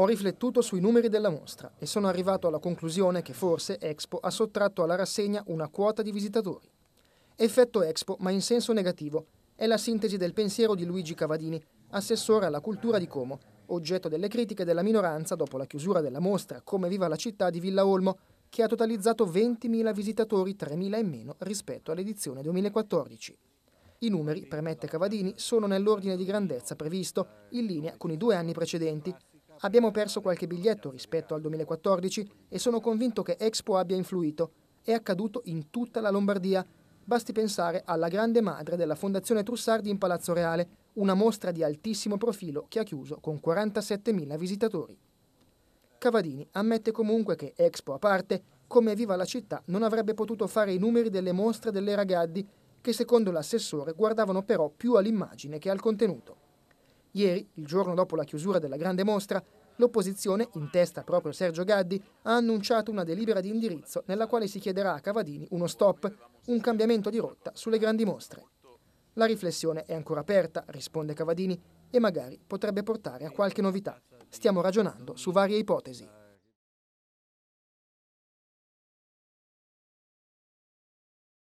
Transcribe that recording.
Ho riflettuto sui numeri della mostra e sono arrivato alla conclusione che forse Expo ha sottratto alla rassegna una quota di visitatori. Effetto Expo, ma in senso negativo, è la sintesi del pensiero di Luigi Cavadini, assessore alla cultura di Como, oggetto delle critiche della minoranza dopo la chiusura della mostra Come viva la città di Villa Olmo, che ha totalizzato 20.000 visitatori, 3.000 in meno rispetto all'edizione 2014. I numeri, premette Cavadini, sono nell'ordine di grandezza previsto, in linea con i due anni precedenti, Abbiamo perso qualche biglietto rispetto al 2014 e sono convinto che Expo abbia influito. È accaduto in tutta la Lombardia. Basti pensare alla grande madre della Fondazione Trussardi in Palazzo Reale, una mostra di altissimo profilo che ha chiuso con 47.000 visitatori. Cavadini ammette comunque che, Expo a parte, come Viva la città non avrebbe potuto fare i numeri delle mostre delle Gaddi, che secondo l'assessore guardavano però più all'immagine che al contenuto. Ieri, il giorno dopo la chiusura della grande mostra, l'opposizione, in testa proprio Sergio Gaddi, ha annunciato una delibera di indirizzo nella quale si chiederà a Cavadini uno stop, un cambiamento di rotta sulle grandi mostre. La riflessione è ancora aperta, risponde Cavadini, e magari potrebbe portare a qualche novità. Stiamo ragionando su varie ipotesi.